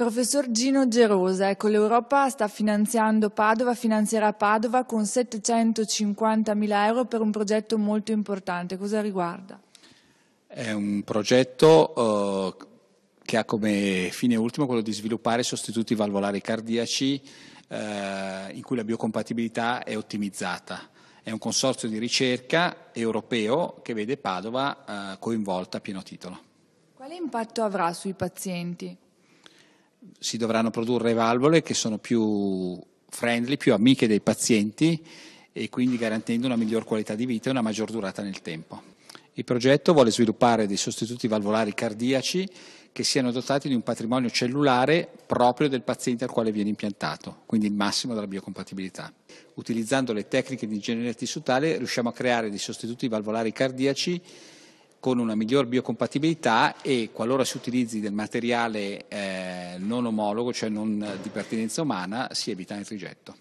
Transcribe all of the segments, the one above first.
Professor Gino Gerosa, ecco, l'Europa sta finanziando Padova, finanzierà Padova con 750 mila euro per un progetto molto importante. Cosa riguarda? È un progetto eh, che ha come fine ultimo quello di sviluppare sostituti valvolari cardiaci eh, in cui la biocompatibilità è ottimizzata. È un consorzio di ricerca europeo che vede Padova eh, coinvolta a pieno titolo. Quale impatto avrà sui pazienti? si dovranno produrre valvole che sono più friendly, più amiche dei pazienti e quindi garantendo una miglior qualità di vita e una maggior durata nel tempo. Il progetto vuole sviluppare dei sostituti valvolari cardiaci che siano dotati di un patrimonio cellulare proprio del paziente al quale viene impiantato, quindi il massimo della biocompatibilità. Utilizzando le tecniche di ingegneria tissutale riusciamo a creare dei sostituti valvolari cardiaci con una miglior biocompatibilità e qualora si utilizzi del materiale eh, non omologo, cioè non di pertinenza umana, si evita il rigetto.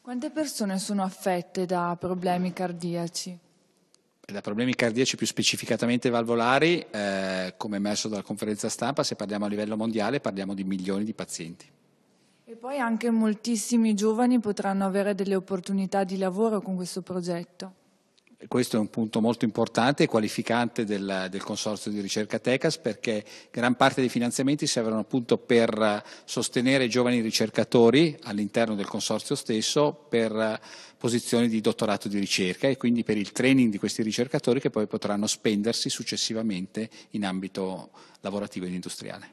Quante persone sono affette da problemi cardiaci? Eh, da problemi cardiaci più specificatamente valvolari, eh, come emerso dalla conferenza stampa, se parliamo a livello mondiale parliamo di milioni di pazienti. E poi anche moltissimi giovani potranno avere delle opportunità di lavoro con questo progetto questo è un punto molto importante e qualificante del, del, Consorzio di ricerca Tecas perché gran parte dei finanziamenti servono appunto per sostenere giovani ricercatori all'interno del Consorzio stesso per posizioni di dottorato di ricerca e quindi per il training di questi ricercatori che poi potranno spendersi successivamente in ambito lavorativo ed industriale.